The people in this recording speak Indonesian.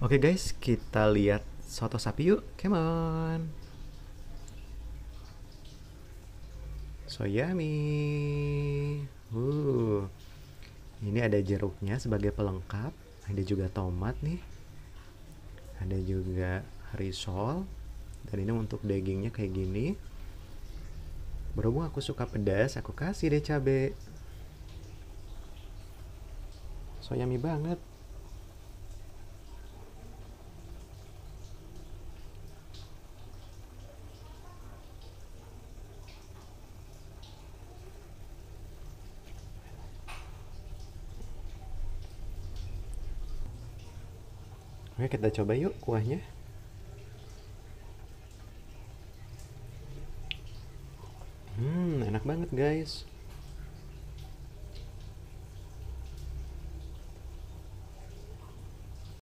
Oke guys, kita lihat soto sapi yuk. Come on. So yummy. Uh. Ini ada jeruknya sebagai pelengkap. Ada juga tomat nih. Ada juga risol. Dan ini untuk dagingnya kayak gini. Berhubung aku suka pedas, aku kasih deh cabai. So yummy banget. Oke, kita coba yuk kuahnya. Hmm, enak banget guys.